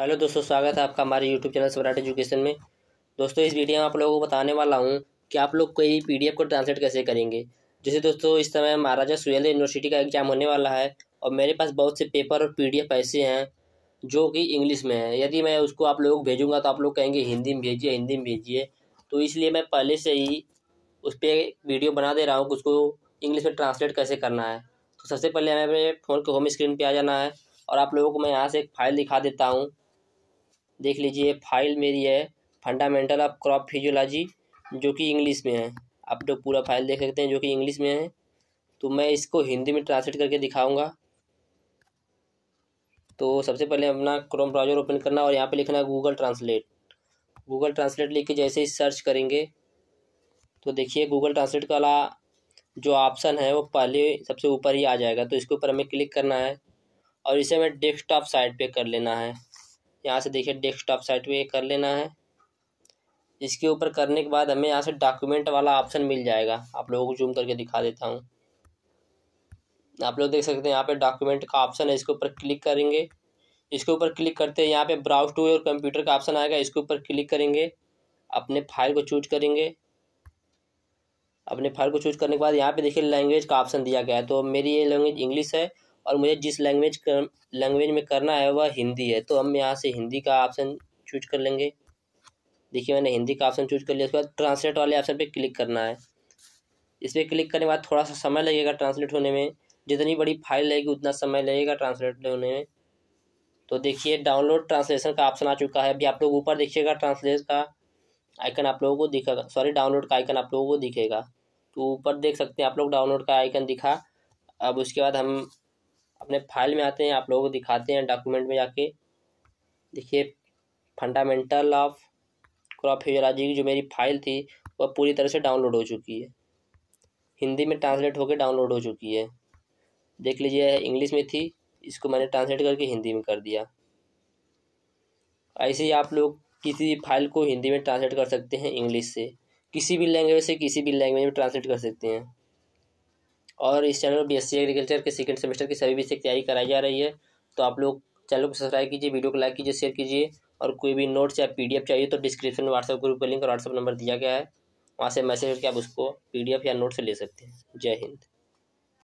hello दोस्तों स्वागत है आपका हमारे यूट्यूब चैनल सम्राट एजुकेशन में दोस्तों इस वीडियो में आप लोगों को बताने वाला हूँ कि आप लोग कोई पीडीएफ को ट्रांसलेट कैसे करेंगे जैसे दोस्तों इस समय महाराजा सुहेल यूनिवर्सिटी का एग्जाम होने वाला है और मेरे पास बहुत से पेपर और पी ऐसे हैं जो कि इंग्लिश में है यदि मैं उसको आप लोग भेजूँगा तो आप लोग कहेंगे हिंदी में भेजिए हिंदी में भेजिए तो इसलिए मैं पहले से ही उस पर वीडियो बना दे रहा हूँ कि उसको इंग्लिश में ट्रांसलेट कैसे करना है तो सबसे पहले हमें अपने फ़ोन के होम स्क्रीन पर आ जाना है और आप लोगों को मैं यहाँ से एक फाइल दिखा देता हूँ देख लीजिए फाइल मेरी है फंडामेंटल ऑफ क्रॉप फिजियोलॉजी जो कि इंग्लिश में है आप लोग पूरा फाइल देख सकते हैं जो कि इंग्लिश में है तो मैं इसको हिंदी में ट्रांसलेट करके दिखाऊंगा तो सबसे पहले अपना क्रोम ब्राउजर ओपन करना और यहाँ पे लिखना है गूगल ट्रांसलेट गूगल ट्रांसलेट लिख के जैसे ही सर्च करेंगे तो देखिए गूगल ट्रांसलेट वाला जो ऑप्शन है वो पहले सबसे ऊपर ही आ जाएगा तो इसके ऊपर हमें क्लिक करना है और इसे हमें डेस्कटॉप साइट पे कर लेना है यहाँ से देखिए डेस्कटॉप साइट पे कर लेना है इसके ऊपर करने के बाद हमें यहाँ से डॉक्यूमेंट वाला ऑप्शन मिल जाएगा आप लोगों को जूम करके दिखा देता हूँ आप लोग देख सकते हैं यहाँ पे डॉक्यूमेंट का ऑप्शन है इसके ऊपर क्लिक करेंगे इसके ऊपर क्लिक करते हैं यहाँ पे ब्राउज टू और कंप्यूटर का ऑप्शन आएगा इसके ऊपर क्लिक करेंगे अपने फाइल को चूज करेंगे अपने फाइल को चूज करने के बाद यहाँ पे देखिए लैंग्वेज का ऑप्शन दिया गया है तो मेरी ये लैंग्वेज इंग्लिश है और मुझे जिस लैंग्वेज कर लैंग्वेज में करना है वह हिंदी है तो हम यहाँ से हिंदी का ऑप्शन चूज कर लेंगे देखिए मैंने हिंदी का ऑप्शन चूज कर लिया उसके बाद ट्रांसलेट वाले ऑप्शन पे क्लिक करना है इस पर क्लिक करने के बाद थोड़ा सा समय लगेगा ट्रांसलेट होने में जितनी बड़ी फाइल लगेगी उतना समय लगेगा ट्रांसलेट होने में तो देखिए डाउनलोड ट्रांसलेशन का ऑप्शन आ चुका है अभी आप लोग ऊपर देखिएगा ट्रांसलेट का आइकन आप लोगों को दिखेगा सॉरी डाउनलोड का आइकन आप लोगों को दिखेगा तो ऊपर देख सकते हैं आप लोग डाउनलोड का आइकन दिखा अब उसके बाद हम अपने फाइल में आते हैं आप लोगों को दिखाते हैं डॉक्यूमेंट में जाके देखिए फंडामेंटल ऑफ क्रॉप फिजियोलॉजी की जो मेरी फाइल थी वह पूरी तरह से डाउनलोड हो चुकी है हिंदी में ट्रांसलेट होकर डाउनलोड हो चुकी है देख लीजिए इंग्लिश में थी इसको मैंने ट्रांसलेट करके हिंदी में कर दिया ऐसे ही आप लोग किसी भी फाइल को हिंदी में ट्रांसलेट कर सकते हैं इंग्लिश से किसी भी लैंग्वेज से किसी भी लैंग्वेज में ट्रांसलेट कर सकते हैं और इस चैनल में बी एग्रीकल्चर के सेकेंड सेमेस्टर की सभी विषय तैयारी कराई जा रही है तो आप लोग चैनल को सब्सक्राइब कीजिए वीडियो को लाइक कीजिए शेयर कीजिए और कोई भी नोट्स या पी चाहिए तो डिस्क्रिप्शन में व्हाट्सएप ग्रुप का लिंक और व्हाट्सएप नंबर दिया गया है वहाँ से मैसेज करके आप उसको पी या नोट्स ले सकते हैं जय हिंद